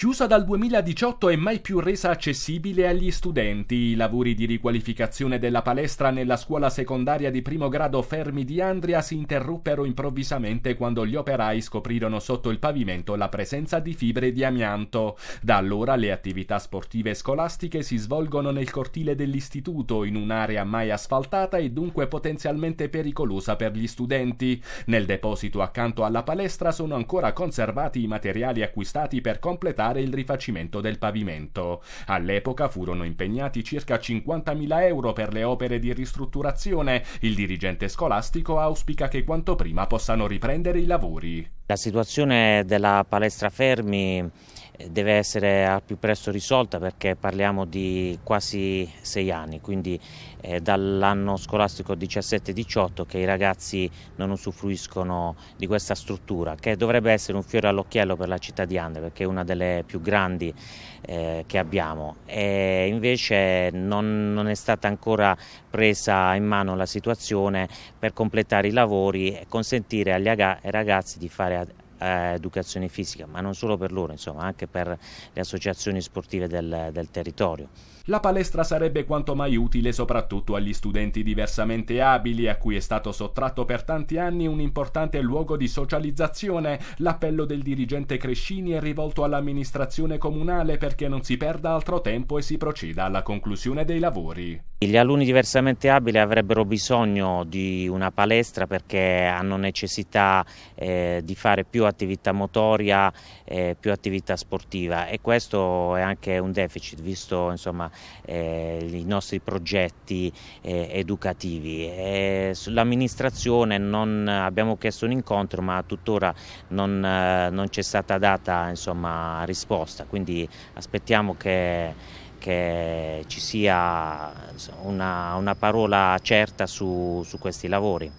Chiusa dal 2018 e mai più resa accessibile agli studenti, i lavori di riqualificazione della palestra nella scuola secondaria di primo grado Fermi di Andria si interruppero improvvisamente quando gli operai scoprirono sotto il pavimento la presenza di fibre di amianto. Da allora le attività sportive scolastiche si svolgono nel cortile dell'istituto, in un'area mai asfaltata e dunque potenzialmente pericolosa per gli studenti. Nel deposito accanto alla palestra sono ancora conservati i materiali acquistati per completare accelerare il rifacimento del pavimento. All'epoca furono impegnati circa 50.000 euro per le opere di ristrutturazione. Il dirigente scolastico auspica che quanto prima possano riprendere i lavori. La situazione della palestra Fermi eh, deve essere al più presto risolta perché parliamo di quasi sei anni, quindi eh, dall'anno scolastico 17-18 che i ragazzi non usufruiscono di questa struttura, che dovrebbe essere un fiore all'occhiello per la città di Andre perché è una delle più grandi eh, che abbiamo e invece non, non, è stata ancora presa in mano la situazione per completare i lavori e consentire agli ragazzi di fare eh, educazione fisica, ma non solo per loro, insomma anche per le associazioni sportive del, del territorio. La palestra sarebbe quanto mai utile soprattutto agli studenti diversamente abili a cui è stato sottratto per tanti anni un importante luogo di socializzazione. L'appello del dirigente Crescini è rivolto all'amministrazione comunale perché non si perda altro tempo e si proceda alla conclusione dei lavori. Gli alunni diversamente abili avrebbero bisogno di una palestra perché hanno necessità eh, di fare più attività motoria, eh, più attività sportiva e questo è anche un deficit visto insomma, eh, i nostri progetti eh, educativi. Eh, Sull'amministrazione abbiamo chiesto un incontro ma tuttora non, eh, non c'è stata data insomma, risposta, quindi aspettiamo che che ci sia una, una parola certa su, su questi lavori.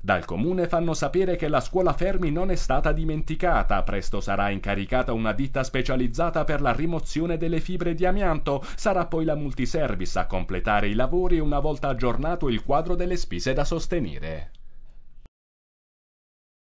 Dal comune fanno sapere che la scuola Fermi non è stata dimenticata, presto sarà incaricata una ditta specializzata per la rimozione delle fibre di amianto, sarà poi la multiservice a completare i lavori una volta aggiornato il quadro delle spese da sostenere.